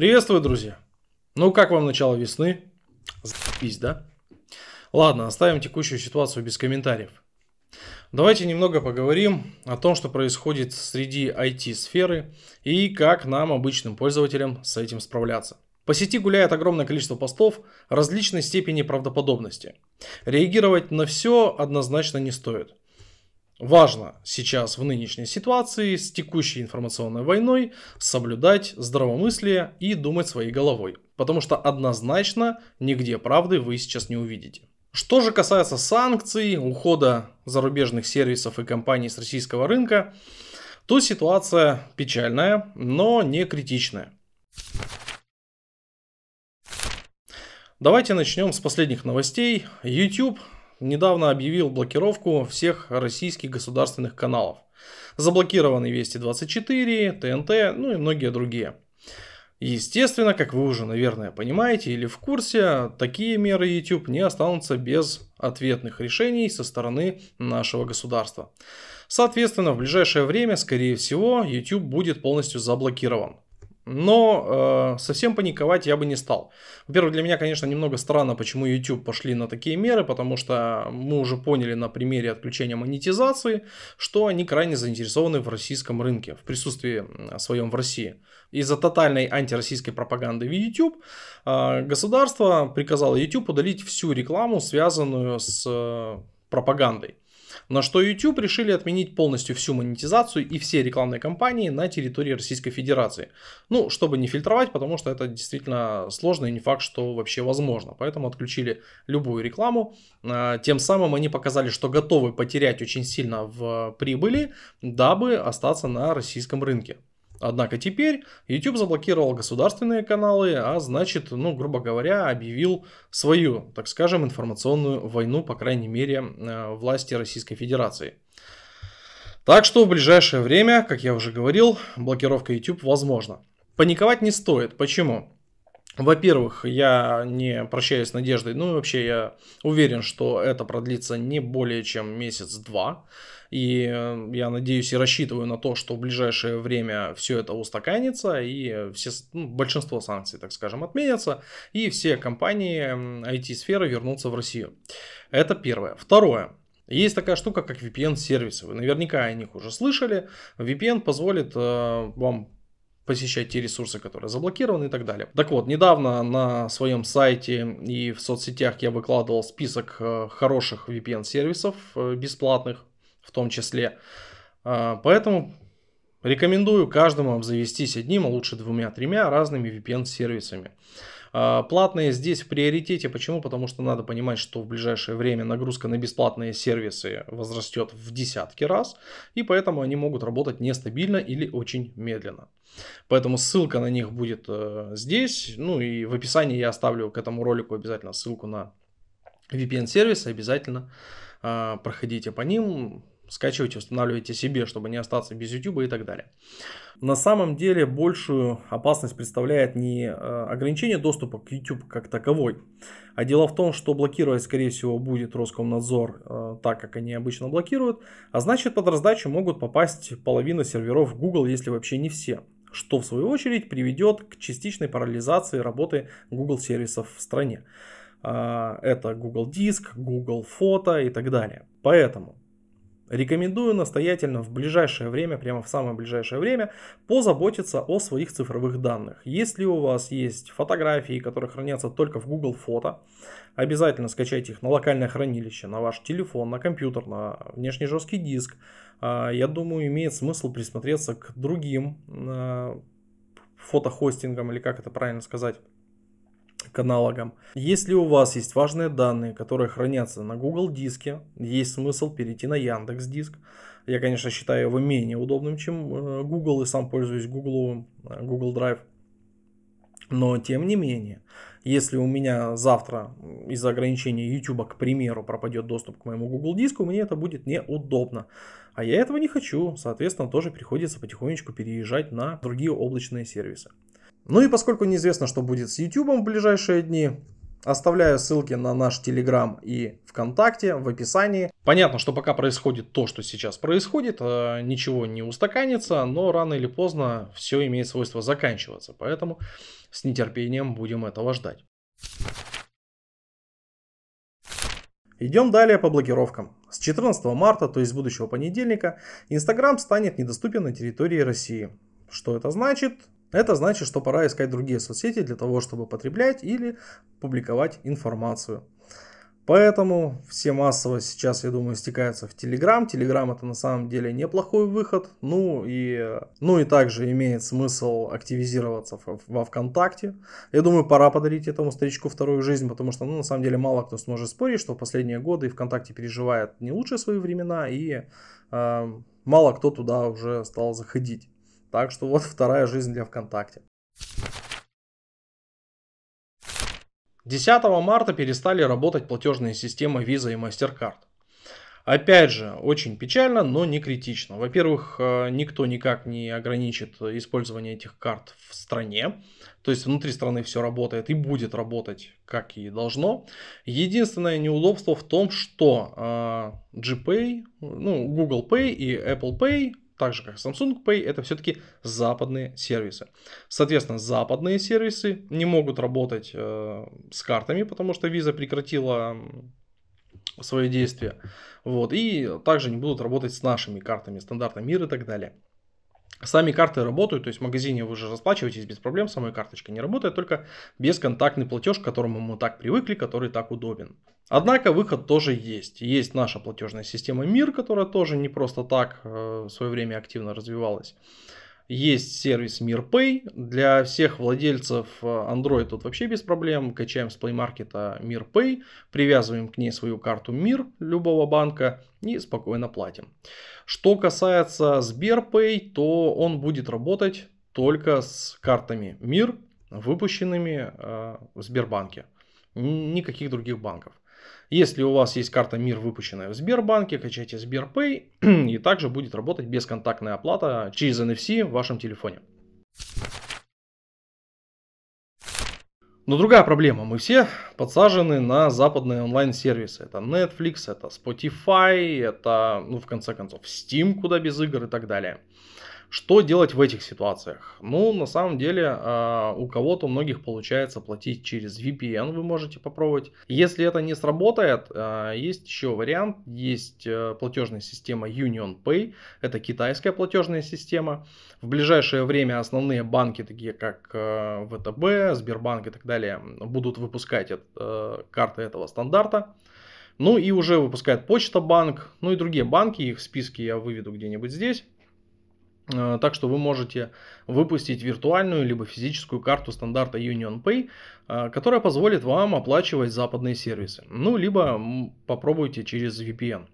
Приветствую, друзья. Ну, как вам начало весны? Запись, да? Ладно, оставим текущую ситуацию без комментариев. Давайте немного поговорим о том, что происходит среди IT-сферы и как нам, обычным пользователям, с этим справляться. По сети гуляет огромное количество постов различной степени правдоподобности. Реагировать на все однозначно не стоит. Важно сейчас в нынешней ситуации с текущей информационной войной соблюдать здравомыслие и думать своей головой, потому что однозначно нигде правды вы сейчас не увидите. Что же касается санкций, ухода зарубежных сервисов и компаний с российского рынка, то ситуация печальная, но не критичная. Давайте начнем с последних новостей. YouTube недавно объявил блокировку всех российских государственных каналов. Заблокированы Вести 24, ТНТ, ну и многие другие. Естественно, как вы уже, наверное, понимаете или в курсе, такие меры YouTube не останутся без ответных решений со стороны нашего государства. Соответственно, в ближайшее время, скорее всего, YouTube будет полностью заблокирован. Но э, совсем паниковать я бы не стал. Во-первых, для меня, конечно, немного странно, почему YouTube пошли на такие меры, потому что мы уже поняли на примере отключения монетизации, что они крайне заинтересованы в российском рынке, в присутствии своем в России. Из-за тотальной антироссийской пропаганды в YouTube э, государство приказало YouTube удалить всю рекламу, связанную с э, пропагандой на что YouTube решили отменить полностью всю монетизацию и все рекламные кампании на территории Российской Федерации. Ну, чтобы не фильтровать, потому что это действительно сложно и не факт, что вообще возможно. Поэтому отключили любую рекламу. А, тем самым они показали, что готовы потерять очень сильно в прибыли, дабы остаться на российском рынке. Однако теперь YouTube заблокировал государственные каналы, а значит, ну, грубо говоря, объявил свою, так скажем, информационную войну, по крайней мере, э, власти Российской Федерации. Так что в ближайшее время, как я уже говорил, блокировка YouTube возможна. Паниковать не стоит. Почему? Во-первых, я не прощаюсь с надеждой, ну и вообще я уверен, что это продлится не более чем месяц-два. И э, я надеюсь и рассчитываю на то, что в ближайшее время все это устаканится, и все, ну, большинство санкций, так скажем, отменятся, и все компании IT-сферы вернутся в Россию. Это первое. Второе. Есть такая штука, как VPN-сервисы. Вы наверняка о них уже слышали. VPN позволит э, вам посещать те ресурсы, которые заблокированы и так далее. Так вот, недавно на своем сайте и в соцсетях я выкладывал список э, хороших VPN-сервисов э, бесплатных в том числе. Э, поэтому рекомендую каждому обзавестись одним, а лучше двумя-тремя разными VPN-сервисами. А, платные здесь в приоритете. Почему? Потому что надо понимать, что в ближайшее время нагрузка на бесплатные сервисы возрастет в десятки раз, и поэтому они могут работать нестабильно или очень медленно. Поэтому ссылка на них будет э, здесь, ну и в описании я оставлю к этому ролику обязательно ссылку на VPN-сервисы, обязательно а, проходите по ним, скачивайте, устанавливайте себе, чтобы не остаться без YouTube и так далее. На самом деле большую опасность представляет не э, ограничение доступа к YouTube как таковой, а дело в том, что блокировать, скорее всего, будет Роскомнадзор э, так, как они обычно блокируют, а значит под раздачу могут попасть половина серверов Google, если вообще не все что в свою очередь приведет к частичной парализации работы Google сервисов в стране. А, это Google Диск, Google Фото и так далее. Поэтому Рекомендую настоятельно в ближайшее время, прямо в самое ближайшее время, позаботиться о своих цифровых данных. Если у вас есть фотографии, которые хранятся только в Google Фото, обязательно скачайте их на локальное хранилище, на ваш телефон, на компьютер, на внешний жесткий диск. А, я думаю, имеет смысл присмотреться к другим а, фотохостингам, или как это правильно сказать, к аналогам. Если у вас есть важные данные, которые хранятся на Google диске, есть смысл перейти на Яндекс диск. Я, конечно, считаю его менее удобным, чем э, Google, и сам пользуюсь Google, э, Google Drive. Но тем не менее, если у меня завтра из-за ограничения YouTube, к примеру, пропадет доступ к моему Google диску, мне это будет неудобно. А я этого не хочу, соответственно, тоже приходится потихонечку переезжать на другие облачные сервисы. Ну и поскольку неизвестно, что будет с YouTube в ближайшие дни, Оставляю ссылки на наш Telegram и ВКонтакте в описании. Понятно, что пока происходит то, что сейчас происходит, э, ничего не устаканится, но рано или поздно все имеет свойство заканчиваться, поэтому с нетерпением будем этого ждать. Идем далее по блокировкам. С 14 марта, то есть с будущего понедельника, Инстаграм станет недоступен на территории России. Что это значит? Это значит, что пора искать другие соцсети для того, чтобы потреблять или публиковать информацию. Поэтому все массово сейчас, я думаю, стекаются в Телеграм. Телеграм это на самом деле неплохой выход. Ну и, ну и также имеет смысл активизироваться во ВКонтакте. Я думаю, пора подарить этому старичку вторую жизнь, потому что ну, на самом деле мало кто сможет спорить, что в последние годы ВКонтакте переживает не лучшие свои времена и э, мало кто туда уже стал заходить. Так что вот вторая жизнь для ВКонтакте. 10 марта перестали работать платежные системы Visa и MasterCard. Опять же, очень печально, но не критично. Во-первых, э, никто никак не ограничит использование этих карт в стране. То есть внутри страны все работает и будет работать, как и должно. Единственное неудобство в том, что э, GPay, ну, Google Pay и Apple Pay так же как Samsung Pay, это все-таки западные сервисы. Соответственно, западные сервисы не могут работать э, с картами, потому что Visa прекратила свое действие. Вот, и также не будут работать с нашими картами, стандарта мира и так далее. Сами карты работают, то есть в магазине вы же расплачиваетесь без проблем, самой карточкой не работает, только бесконтактный платеж, к которому мы так привыкли, который так удобен. Однако выход тоже есть. Есть наша платежная система МИР, которая тоже не просто так э, в свое время активно развивалась. Есть сервис MirPay. Для всех владельцев э, Android тут вообще без проблем. Качаем с Play Market а, MirPay, привязываем к ней свою карту Мир любого банка и спокойно платим. Что касается СберПэй, то он будет работать только с картами Мир, выпущенными э, в Сбербанке. Никаких других банков. Если у вас есть карта МИР, выпущенная в Сбербанке, качайте Сберпэй, и также будет работать бесконтактная оплата через NFC в вашем телефоне. Но другая проблема. Мы все подсажены на западные онлайн-сервисы. Это Netflix, это Spotify, это, ну, в конце концов, Steam, куда без игр и так далее. Что делать в этих ситуациях? Ну, на самом деле, а, у кого-то, у многих получается платить через VPN, вы можете попробовать. Если это не сработает, а, есть еще вариант, есть э, платежная система Union Pay. это китайская платежная система. В ближайшее время основные банки, такие как э, ВТБ, Сбербанк и так далее, будут выпускать э, карты этого стандарта. Ну и уже выпускает Почта Банк, ну и другие банки, их списки я выведу где-нибудь здесь. Э, так что вы можете выпустить виртуальную либо физическую карту стандарта UnionPay, э, которая позволит вам оплачивать западные сервисы. Ну, либо попробуйте через VPN.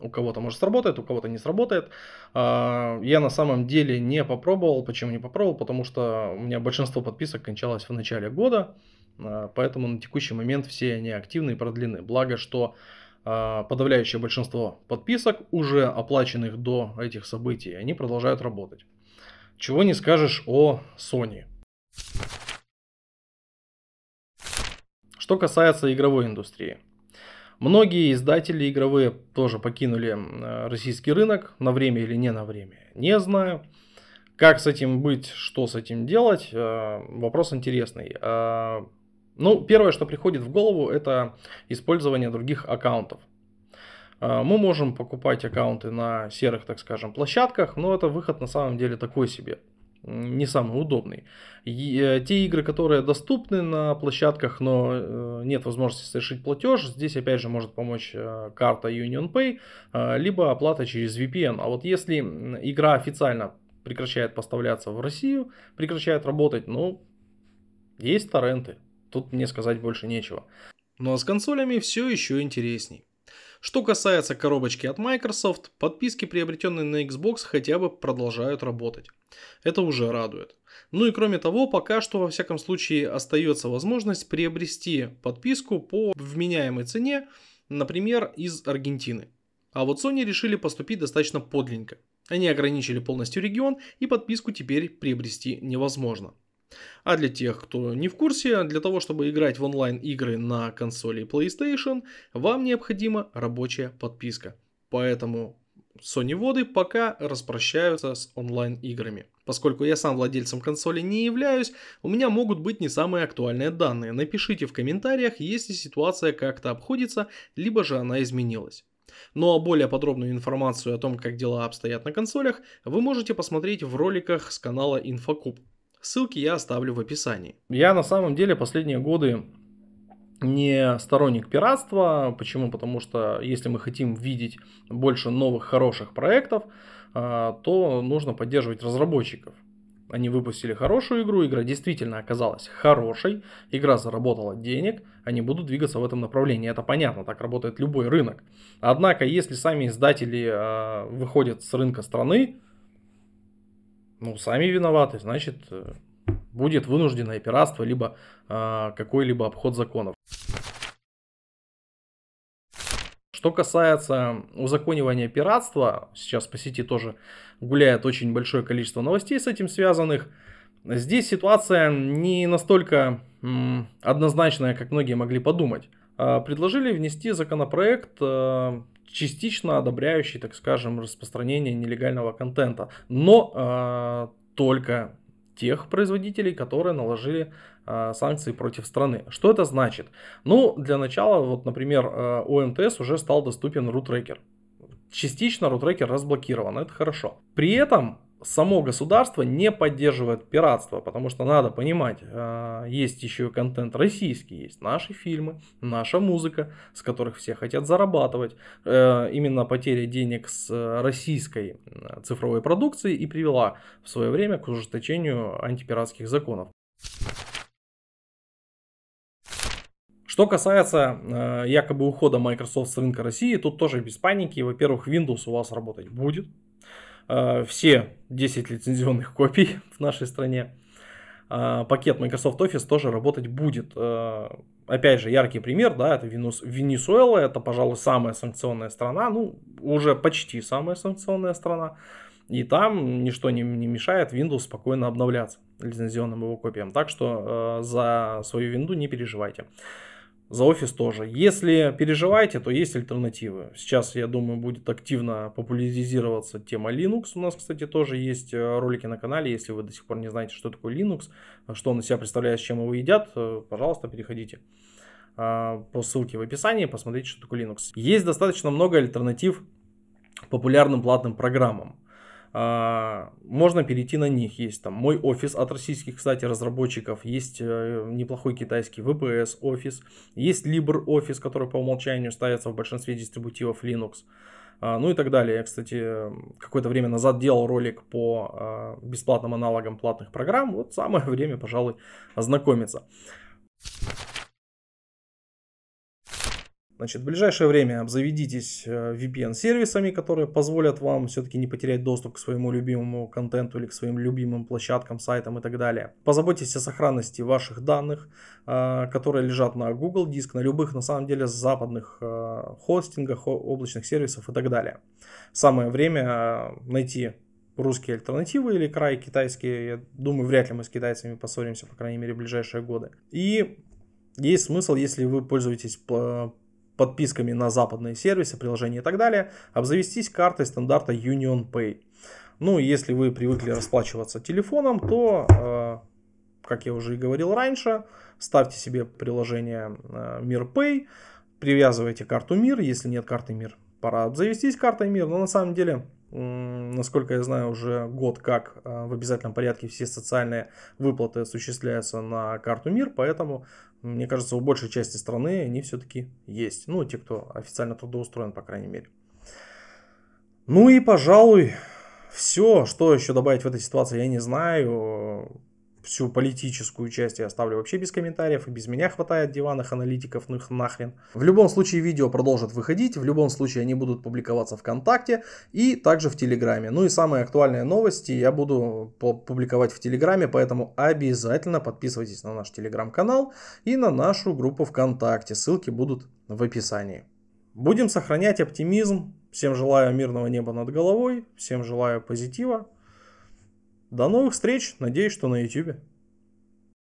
У кого-то может сработает, у кого-то не сработает. Э, я на самом деле не попробовал. Почему не попробовал? Потому что у меня большинство подписок кончалось в начале года. Поэтому на текущий момент все они активны и продлены. Благо, что а, подавляющее большинство подписок, уже оплаченных до этих событий, они продолжают работать. Чего не скажешь о Sony. Что касается игровой индустрии. Многие издатели игровые тоже покинули российский рынок, на время или не на время, не знаю. Как с этим быть, что с этим делать, э, вопрос интересный. А, ну, первое, что приходит в голову, это использование других аккаунтов. А, мы можем покупать аккаунты на серых, так скажем, площадках, но это выход на самом деле такой себе, не самый удобный. И э, те игры, которые доступны на площадках, но э, нет возможности совершить платеж, здесь опять же может помочь э, карта UnionPay, либо оплата через VPN. А вот если игра официально прекращает поставляться в Россию, прекращает работать, ну, есть торренты, Тут мне сказать больше нечего. Ну а с консолями все еще интересней. Что касается коробочки от Microsoft, подписки, приобретенные на Xbox, хотя бы продолжают работать. Это уже радует. Ну и кроме того, пока что во всяком случае остается возможность приобрести подписку по вменяемой цене, например, из Аргентины. А вот Sony решили поступить достаточно подлинненько. Они ограничили полностью регион и подписку теперь приобрести невозможно. А для тех, кто не в курсе, для того, чтобы играть в онлайн-игры на консоли PlayStation, вам необходима рабочая подписка. Поэтому Sony воды пока распрощаются с онлайн-играми. Поскольку я сам владельцем консоли не являюсь, у меня могут быть не самые актуальные данные. Напишите в комментариях, если ситуация как-то обходится, либо же она изменилась. Ну а более подробную информацию о том, как дела обстоят на консолях, вы можете посмотреть в роликах с канала Инфокуб. Ссылки я оставлю в описании. Я на самом деле последние годы не сторонник пиратства. Почему? Потому что если мы хотим видеть больше новых хороших проектов, а, то нужно поддерживать разработчиков. Они выпустили хорошую игру, игра действительно оказалась хорошей, игра заработала денег, они будут двигаться в этом направлении. Это понятно, так работает любой рынок. Однако, если сами издатели а, выходят с рынка страны, ну, сами виноваты, значит, э, будет вынужденное пиратство, либо э, какой-либо обход законов. Что касается узаконивания пиратства, сейчас по сети тоже гуляет очень большое количество новостей с этим связанных. Здесь ситуация не настолько м, однозначная, как многие могли подумать. А, предложили внести законопроект, а, частично одобряющий, так скажем, распространение нелегального контента, но а, только тех производителей, которые наложили э, санкции против страны. Что это значит? Ну, для начала, вот, например, э, у МТС уже стал доступен рутрекер. Частично рутрекер разблокирован, это хорошо. При этом само государство не поддерживает пиратство, потому что надо понимать, а, есть еще контент российский, есть наши фильмы, наша музыка, с которых все хотят зарабатывать. Э, именно потеря денег с российской э, цифровой продукции и привела в свое время к ужесточению антипиратских законов. Что касается э, якобы ухода Microsoft с рынка России, тут тоже без паники. Во-первых, Windows у вас работать будет, Э, все 10 лицензионных копий в нашей стране. Э, пакет Microsoft Office тоже работать будет. Э, опять же, яркий пример, да, это Венесуэла, это, пожалуй, самая санкционная страна, ну, уже почти самая санкционная страна. И там ничто не, не мешает Windows спокойно обновляться лицензионным его копиям. Так что э, за свою винду не переживайте. За офис тоже. Если переживаете, то есть альтернативы. Сейчас, я думаю, будет активно популяризироваться тема Linux. У нас, кстати, тоже есть э, ролики на канале. Если вы до сих пор не знаете, что такое Linux, э, что он из себя представляет, с чем его едят, э, пожалуйста, переходите а, по ссылке в описании, посмотрите, что такое Linux. Есть достаточно много альтернатив популярным платным программам. А, можно перейти на них. Есть там мой офис от российских, кстати, разработчиков. Есть э, неплохой китайский VPS офис. Есть LibreOffice, который по умолчанию ставится в большинстве дистрибутивов Linux. А, ну и так далее. Я, кстати, какое-то время назад делал ролик по а, бесплатным аналогам платных программ. Вот самое время, пожалуй, ознакомиться. Значит, в ближайшее время обзаведитесь э, VPN-сервисами, которые позволят вам все-таки не потерять доступ к своему любимому контенту или к своим любимым площадкам, сайтам и так далее. Позаботьтесь о сохранности ваших данных, э, которые лежат на Google диск, на любых, на самом деле, западных э, хостингах, облачных сервисов и так далее. Самое время найти русские альтернативы или край китайские. Я думаю, вряд ли мы с китайцами поссоримся, по крайней мере, в ближайшие годы. И есть смысл, если вы пользуетесь подписками на западные сервисы, приложения и так далее, обзавестись картой стандарта Union Pay. Ну, если вы привыкли расплачиваться телефоном, то, э, как я уже и говорил раньше, ставьте себе приложение э, Мир Pay, привязывайте карту Мир, если нет карты Мир, пора обзавестись картой Мир, но на самом деле насколько я знаю, уже год как э, в обязательном порядке все социальные выплаты осуществляются на карту МИР, поэтому мне кажется, у большей части страны они все-таки есть. Ну, те, кто официально трудоустроен, по крайней мере. Ну и, пожалуй, все, что еще добавить в этой ситуации, я не знаю всю политическую часть я оставлю вообще без комментариев, и без меня хватает диванных аналитиков, ну их нахрен. В любом случае видео продолжат выходить, в любом случае они будут публиковаться ВКонтакте и также в Телеграме. Ну и самые актуальные новости я буду публиковать в Телеграме, поэтому обязательно подписывайтесь на наш Телеграм-канал и на нашу группу ВКонтакте, ссылки будут в описании. Будем сохранять оптимизм, всем желаю мирного неба над головой, всем желаю позитива, до новых встреч, надеюсь, что на YouTube.